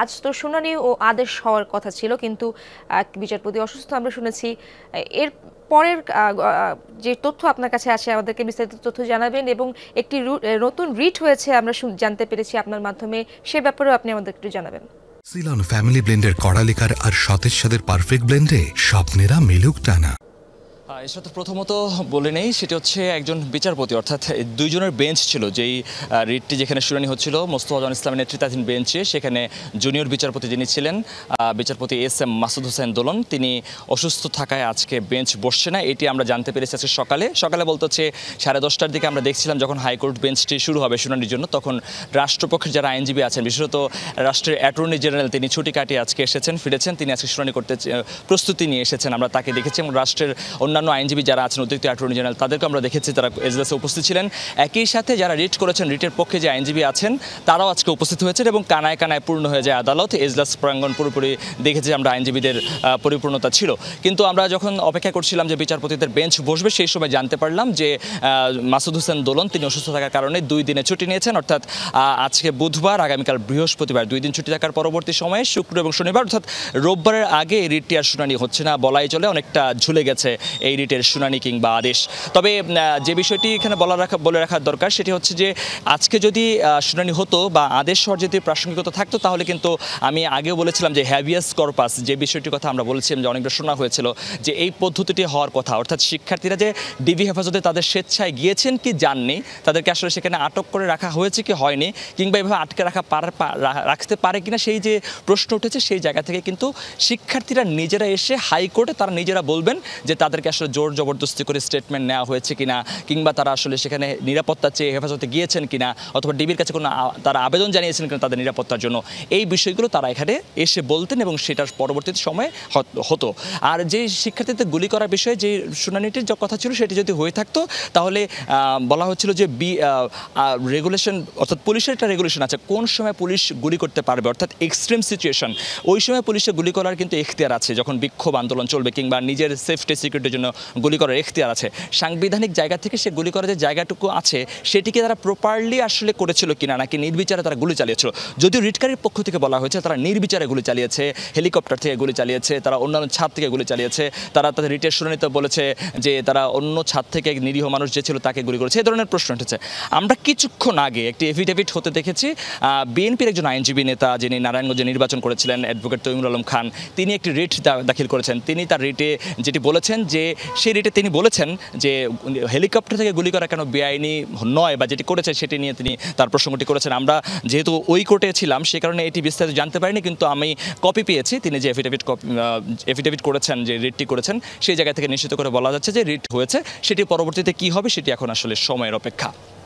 আজ তো শুনানি ও আদেশ হওয়ার কথা ছিল কিন্তু বিচারপতি অসুস্থ আমরা শুনেছি এর পরের যে তথ্য আপনার কাছে আছে আমাদেরকে বিস্তারিত তথ্য জানাবেন এবং একটি নতুন রিট হয়েছে আমরা জানতে পেরেছি আপনার মাধ্যমে সে ব্যাপারেও আপনি আমাদের একটু জানাবেন সিলন ফ্যামিলি ব্লেন্ডের কড়ালিকার আর সতেজ সাদের পারফেক্ট ব্লেন্ডে স্বপ্নেরা মেলুক টানা এর সাথে প্রথমত বলে নেই সেটি হচ্ছে একজন বিচারপতি অর্থাৎ দুইজনের বেঞ্চ ছিল যেই রিটটি যেখানে শুনানি হচ্ছিল মোস্তফা জন ইসলামের নেতৃত্বাধীন বেঞ্চে সেখানে জুনিয়র বিচারপতি যিনি ছিলেন বিচারপতি এস এম মাসুদ হোসেন দোলন তিনি অসুস্থ থাকায় আজকে বেঞ্চ বসছে না এটি আমরা জানতে পেরেছি আজকে সকালে সকালে বলতে হচ্ছে সাড়ে দশটার দিকে আমরা দেখছিলাম যখন হাইকোর্ট বেঞ্চটি শুরু হবে শুনানির জন্য তখন রাষ্ট্রপক্ষের যারা আইনজীবী আছেন বিশেষত রাষ্ট্রের অ্যাটর্নি জেনারেল তিনি ছুটি কাটিয়ে আজকে এসেছেন ফিরেছেন তিনি আজকে শুনানি করতে প্রস্তুতি নিয়ে এসেছেন আমরা তাকে দেখেছি এবং রাষ্ট্রের অন্যান্য অন্যান্য আইনজীবী যারা আছেন অতিরিক্ত অ্যাটর্নি জেনারেল তাদেরকে আমরা দেখেছি তারা এজলাসে উপস্থিত ছিলেন একই সাথে যারা রিট করেছেন রিটের পক্ষে যে আইনজীবী আছেন তারাও আজকে উপস্থিত হয়েছেন এবং কানায় কানায় পূর্ণ হয়ে যায় আদালত এজলাস প্রাঙ্গণ পুরোপুরি দেখেছি আমরা আইনজীবীদের পরিপূর্ণতা ছিল কিন্তু আমরা যখন অপেক্ষা করছিলাম যে বিচারপতিদের বেঞ্চ বসবে সেই সময় জানতে পারলাম যে মাসুদ হোসেন দোলন তিনি অসুস্থ থাকার কারণে দুই দিনে ছুটি নিয়েছেন অর্থাৎ আজকে বুধবার আগামীকাল বৃহস্পতিবার দুই দিন ছুটি থাকার পরবর্তী সময়ে শুক্র এবং শনিবার অর্থাৎ রোববারের আগে রিটটি আর শুনানি হচ্ছে না বলাই চলে অনেকটা ঝুলে গেছে এই রিটের শুনানি কিংবা আদেশ তবে যে বিষয়টি এখানে বলা রাখা বলে রাখার দরকার সেটি হচ্ছে যে আজকে যদি শুনানি হতো বা আদেশ হওয়ার যদি প্রাসঙ্গিকতা থাকতো তাহলে কিন্তু আমি আগেও বলেছিলাম যে হ্যাভিয়াস কর্পাস যে বিষয়টির কথা আমরা বলেছিলাম যে অনেকটা শোনা হয়েছিল যে এই পদ্ধতিটি হওয়ার কথা অর্থাৎ শিক্ষার্থীরা যে ডিবি হেফাজতে তাদের স্বেচ্ছায় গিয়েছেন কি জাননি তাদেরকে আসলে সেখানে আটক করে রাখা হয়েছে কি হয়নি কিংবা এভাবে আটকে রাখা রাখতে পারে কিনা সেই যে প্রশ্ন উঠেছে সেই জায়গা থেকে কিন্তু শিক্ষার্থীরা নিজেরা এসে হাইকোর্টে তারা নিজেরা বলবেন যে তাদেরকে আসলে জোর জবরদস্তি করে স্টেটমেন্ট নেওয়া হয়েছে কিনা কিংবা তারা আসলে সেখানে নিরাপত্তা চেয়ে হেফাজতে গিয়েছেন কিনা অথবা ডিবির কাছে কোনো তারা আবেদন জানিয়েছেন কিনা তাদের নিরাপত্তার জন্য এই বিষয়গুলো তারা এখানে এসে বলতেন এবং সেটার পরবর্তীতে সময়ে হতো আর যে শিক্ষার্থীদের গুলি করার বিষয়ে যে শুনানিটির যে কথা ছিল সেটি যদি হয়ে থাকতো তাহলে বলা হচ্ছিল যে বি রেগুলেশন অর্থাৎ পুলিশের একটা রেগুলেশন আছে কোন সময় পুলিশ গুলি করতে পারবে অর্থাৎ এক্সট্রিম সিচুয়েশন ওই সময় পুলিশে গুলি করার কিন্তু এখতিয়ার আছে যখন বিক্ষোভ আন্দোলন চলবে কিংবা নিজের সেফটি সিকিউরিটির জন্য গুলি করার এখতিয়ার আছে সাংবিধানিক জায়গা থেকে সে গুলি করার যে জায়গাটুকু আছে সেটিকে তারা প্রপারলি আসলে করেছিল কিনা নাকি নির্বিচারে তারা গুলি চালিয়েছিল যদিও রিটকারির পক্ষ থেকে বলা হয়েছে তারা নির্বিচারে গুলি চালিয়েছে হেলিকপ্টার থেকে গুলি চালিয়েছে তারা অন্যান্য ছাদ থেকে গুলি চালিয়েছে তারা তাদের রিটের শুনানিতে বলেছে যে তারা অন্য ছাদ থেকে নিরীহ মানুষ যে ছিল তাকে গুলি করেছে এ ধরনের প্রশ্ন উঠেছে আমরা কিছুক্ষণ আগে একটি এফিডেভিট হতে দেখেছি বিএনপির একজন আইনজীবী নেতা যিনি নারায়ণগঞ্জে নির্বাচন করেছিলেন অ্যাডভোকেট তৈমুর আলম খান তিনি একটি রিট দাখিল করেছেন তিনি তার রিটে যেটি বলেছেন যে সেই রেটে তিনি বলেছেন যে হেলিকপ্টার থেকে গুলি করা কেন বেআইনি নয় বা যেটি করেছে সেটি নিয়ে তিনি তার প্রসঙ্গটি করেছেন আমরা যেহেতু ওই কোর্টে ছিলাম সে কারণে এটি বিস্তারিত জানতে পারিনি কিন্তু আমি কপি পেয়েছি তিনি যে এফিডেভিট কপি এফিডেভিট করেছেন যে রিটটি করেছেন সেই জায়গা থেকে নিশ্চিত করে বলা যাচ্ছে যে রিট হয়েছে সেটি পরবর্তীতে কি হবে সেটি এখন আসলে সময়ের অপেক্ষা